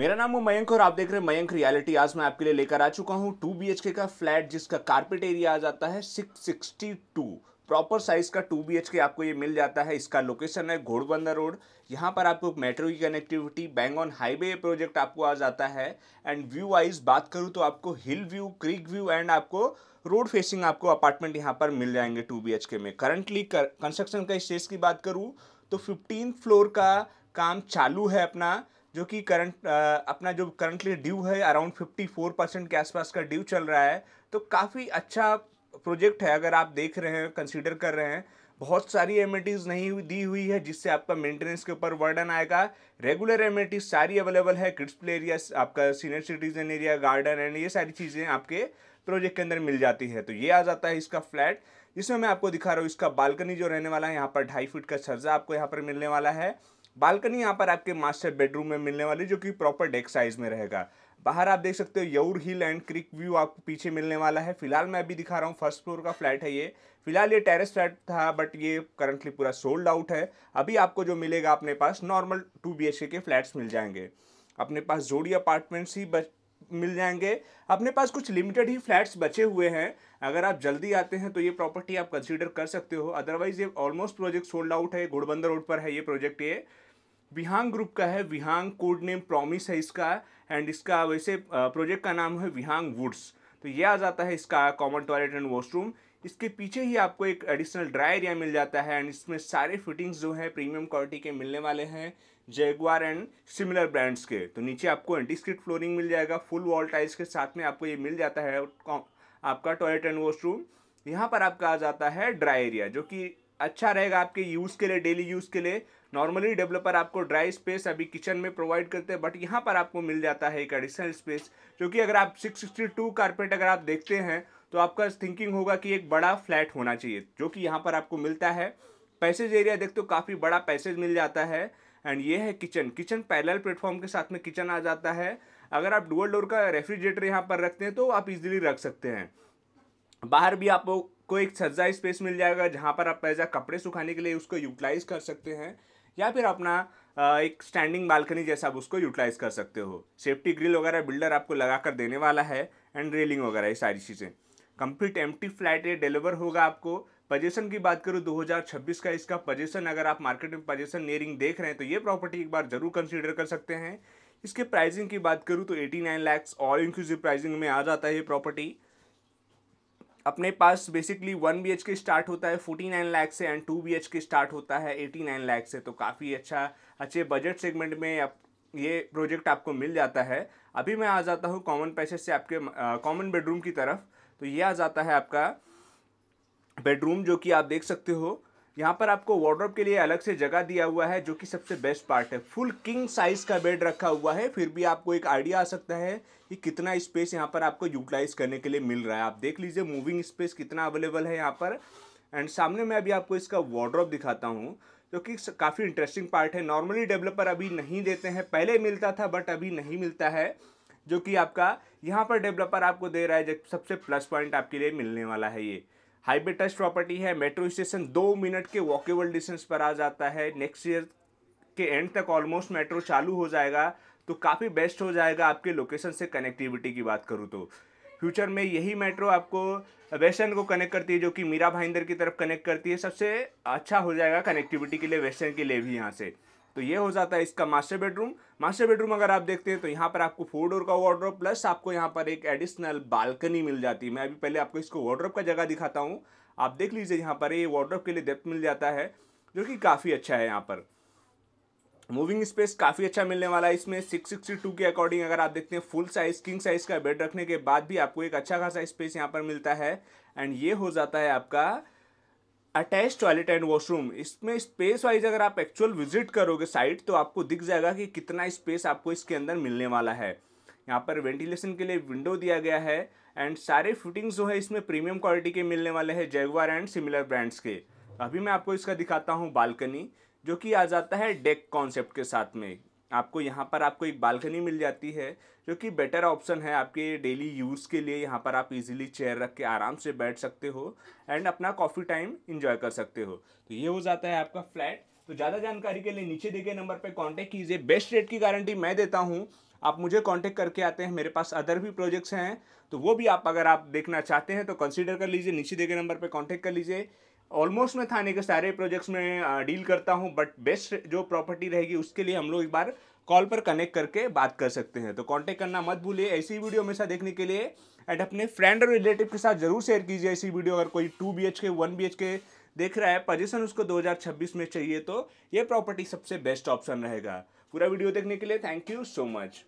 मेरा नाम है मयंक और आप देख रहे हैं मयंक रियलिटी आज मैं आपके लिए लेकर आ चुका हूँ टू बी का फ्लैट जिसका कारपेट एरिया आ जाता है six sixty two proper size का टू बी एच के आपको ये मिल जाता है इसका लोकेशन है घोड़बंदर रोड यहाँ पर आपको मेट्रो की connectivity bang on highway project आपको आ जाता है एंड व्यू वाइज बात करूँ तो आपको hill view creek view and आपको रोड फेसिंग आपको अपार्टमेंट यहाँ पर मिल जाएंगे टू बी एच के में करंटली कंस्ट्रक्शन का स्टेज की बात करूँ तो फिफ्टीन फ्लोर का काम चालू है अपना जो कि करंट अपना जो करंटली ड्यू है अराउंड 54 परसेंट के आसपास का ड्यू चल रहा है तो काफ़ी अच्छा प्रोजेक्ट है अगर आप देख रहे हैं कंसिडर कर रहे हैं बहुत सारी एमिटीज़ नहीं दी हुई है जिससे आपका मेंटेनेंस के ऊपर वर्डन आएगा रेगुलर एमिटीज़ सारी अवेलेबल है किड्स प्ले एरिया आपका senior citizen area garden and ये सारी चीज़ें आपके प्रोजेक्ट के अंदर मिल जाती है तो ये आ जाता है इसका फ्लैट जिसमें मैं आपको दिखा रहा हूँ इसका बालकनी जो रहने वाला है यहाँ पर ढाई फीट का सर्जा आपको यहाँ पर मिलने वाला है बालकनी यहाँ पर आपके मास्टर बेडरूम में मिलने वाली जो कि प्रॉपर डेक साइज में रहेगा बाहर आप देख सकते हो यऊर हिल एंड क्रिक व्यू आपको पीछे मिलने वाला है फिलहाल मैं अभी दिखा रहा हूँ फर्स्ट फ्लोर का फ्लैट है ये फिलहाल ये टेरेस फ्लैट था बट ये करंटली पूरा सोल्ड आउट है अभी आपको जो मिलेगा अपने पास normal two B K flats मिल जाएंगे अपने पास जोड़ी अपार्टमेंट्स ही बच मिल जाएंगे अपने पास कुछ लिमिटेड ही फ्लैट्स बचे हुए हैं अगर आप जल्दी आते हैं तो ये प्रॉपर्टी आप कंसिडर कर सकते हो अदरवाइज ये ऑलमोस्ट प्रोजेक्ट सोल्ड आउट है घोड़बंदर रोड पर है ये प्रोजेक्ट ये विहांग ग्रुप का है विहांग कोड नेम प्रॉमिस है इसका एंड इसका वैसे प्रोजेक्ट का नाम है विहांग वुड्स तो ये आ जाता है इसका कॉमन टॉयलेट एंड वॉशरूम इसके पीछे ही आपको एक एडिशनल ड्राई एरिया मिल जाता है एंड इसमें सारे फिटिंग्स जो है प्रीमियम क्वालिटी के मिलने वाले हैं जेगवार एंड सिमिलर ब्रांड्स के तो नीचे आपको एंटीस्क्रिट फ्लोरिंग मिल जाएगा फुल वॉल टाइल्स के साथ में आपको ये मिल जाता है आपका टॉयलेट एंड वॉशरूम यहाँ पर आपका आ जाता है ड्राई एरिया जो कि अच्छा रहेगा आपके यूज़ के लिए डेली यूज़ के लिए नॉर्मली डेवलपर आपको ड्राई स्पेस अभी किचन में प्रोवाइड करते हैं बट यहाँ पर आपको मिल जाता है एक एडिशनल स्पेस जो कि अगर आप 662 कारपेट अगर आप देखते हैं तो आपका थिंकिंग होगा कि एक बड़ा फ्लैट होना चाहिए जो कि यहाँ पर आपको मिलता है पैसेज एरिया देखते हो काफ़ी बड़ा पैसेज मिल जाता है एंड ये है किचन किचन पैरल प्लेटफॉर्म के साथ में किचन आ जाता है अगर आप डुअल डोर का रेफ्रिजरेटर यहाँ पर रखते हैं तो आप इजीली रख सकते हैं बाहर भी आपको एक सज्जा स्पेस मिल जाएगा जहाँ पर आप ऐसा कपड़े सुखाने के लिए उसको यूटिलाइज कर सकते हैं या फिर अपना एक स्टैंडिंग बालकनी जैसा आप उसको यूटिलाइज कर सकते हो सेफ्टी ग्रिल वगैरह बिल्डर आपको लगा कर देने वाला है एंड रेलिंग वगैरह ये सारी चीज़ें कंप्लीट एम फ्लैट ये डिलीवर होगा आपको पजेशन की बात करूँ 2026 का इसका पजेशन अगर आप मार्केट में पजेशन नियरिंग देख रहे हैं तो ये प्रॉपर्टी एक बार जरूर कंसिडर कर सकते हैं इसके प्राइसिंग की बात करूँ तो एटी नाइन लैक्स और इंक्लूसिव प्राइसिंग में आ जाता है ये प्रॉपर्टी अपने पास basically one B H K start होता है फोर्टी नाइन लैख से and two B H K start होता है एटी नाइन लैक्स से तो काफ़ी अच्छा अच्छे बजट सेगमेंट में आप ये प्रोजेक्ट आपको मिल जाता है अभी मैं आ जाता हूँ कॉमन पैसेज से आपके कॉमन बेडरूम की तरफ तो ये आ जाता है आपका बेडरूम जो कि आप देख सकते हो यहाँ पर आपको वार्ड्रॉप के लिए अलग से जगह दिया हुआ है जो कि सबसे बेस्ट पार्ट है फुल किंग साइज का बेड रखा हुआ है फिर भी आपको एक आइडिया आ सकता है कि कितना स्पेस यहाँ पर आपको यूटिलाइज करने के लिए मिल रहा है आप देख लीजिए मूविंग स्पेस कितना अवेलेबल है यहाँ पर एंड सामने मैं अभी आपको इसका वार्ड्रॉप दिखाता हूँ जो कि काफ़ी इंटरेस्टिंग पार्ट है नॉर्मली डेवलपर अभी नहीं देते हैं पहले मिलता था बट अभी नहीं मिलता है जो कि आपका यहाँ पर डेवलपर आपको दे रहा है सबसे प्लस पॉइंट आपके लिए मिलने वाला है ये हाईवे टच प्रॉपर्टी है मेट्रो स्टेशन दो मिनट के वॉकेबल डिस्टेंस पर आ जाता है नेक्स्ट ईयर के एंड तक ऑलमोस्ट मेट्रो चालू हो जाएगा तो काफ़ी बेस्ट हो जाएगा आपके लोकेशन से कनेक्टिविटी की बात करूँ तो फ्यूचर में यही मेट्रो आपको वेस्टर्न को कनेक्ट करती है जो कि मीरा भाईंदर की तरफ कनेक्ट करती है सबसे अच्छा हो जाएगा कनेक्टिविटी के लिए वेस्टर्न के लिए भी यहाँ से तो ये हो जाता है इसका मास्टर बेडरूम मास्टर बेडरूम अगर आप देखते हैं तो यहाँ पर आपको फोर डोर का वार्ड्रोप प्लस आपको यहाँ पर एक एडिशनल बालकनी मिल जाती है मैं अभी पहले आपको इसको वार्ड्रोप का जगह दिखाता हूँ आप देख लीजिए यहाँ पर ये वार्ड्रोप के लिए डेप्थ मिल जाता है जो कि काफ़ी अच्छा है यहाँ पर मूविंग स्पेस काफ़ी अच्छा मिलने वाला है इसमें सिक्स सिक्सटी टू के अकॉर्डिंग अगर आप देखते हैं फुल साइज़ किंग साइज़ का बेड रखने के बाद भी आपको एक अच्छा खासा स्पेस यहाँ पर मिलता है एंड ये हो जाता है आपका अटैच टॉयलेट एंड वॉशरूम इसमें स्पेस वाइज अगर आप एक्चुअल विजिट करोगे साइट तो आपको दिख जाएगा कि कितना स्पेस आपको इसके अंदर मिलने वाला है यहाँ पर वेंटिलेशन के लिए विंडो दिया गया है एंड सारे फिटिंग्स जो है इसमें प्रीमियम क्वालिटी के मिलने वाले हैं जैगवार एंड सिमिलर ब्रांड्स के अभी मैं आपको इसका दिखाता हूँ बालकनी जो कि आ जाता है डेक कॉन्सेप्ट के साथ में आपको यहाँ पर आपको एक बालकनी मिल जाती है जो कि बेटर ऑप्शन है आपके डेली यूज़ के लिए यहाँ पर आप इजीली चेयर रख के आराम से बैठ सकते हो एंड अपना कॉफ़ी टाइम इंजॉय कर सकते हो तो ये हो जाता है आपका फ्लैट तो ज़्यादा जानकारी के लिए नीचे दिए गए नंबर पर कॉन्टैक्ट कीजिए बेस्ट रेट की गारंटी मैं देता हूँ आप मुझे कॉन्टैक्ट करके आते हैं मेरे पास अदर भी प्रोजेक्ट्स हैं तो वो भी आप अगर आप देखना चाहते हैं तो कंसिडर कर लीजिए नीचे दिए गए नंबर पर कॉन्टेक्ट कर लीजिए ऑलमोस्ट मैं थाने के सारे प्रोजेक्ट्स में डील करता हूँ बट बेस्ट जो प्रॉपर्टी रहेगी उसके लिए हम लोग एक बार कॉल पर कनेक्ट करके बात कर सकते हैं तो कांटेक्ट करना मत भूलिए ऐसी वीडियो हमेशा देखने के लिए एंड अपने फ्रेंड और रिलेटिव के साथ जरूर शेयर कीजिए ऐसी वीडियो अगर कोई two B H K one B H K देख रहा है पोजिशन उसको 2026 में चाहिए तो ये प्रॉपर्टी सबसे बेस्ट ऑप्शन रहेगा पूरा वीडियो देखने के लिए थैंक यू सो मच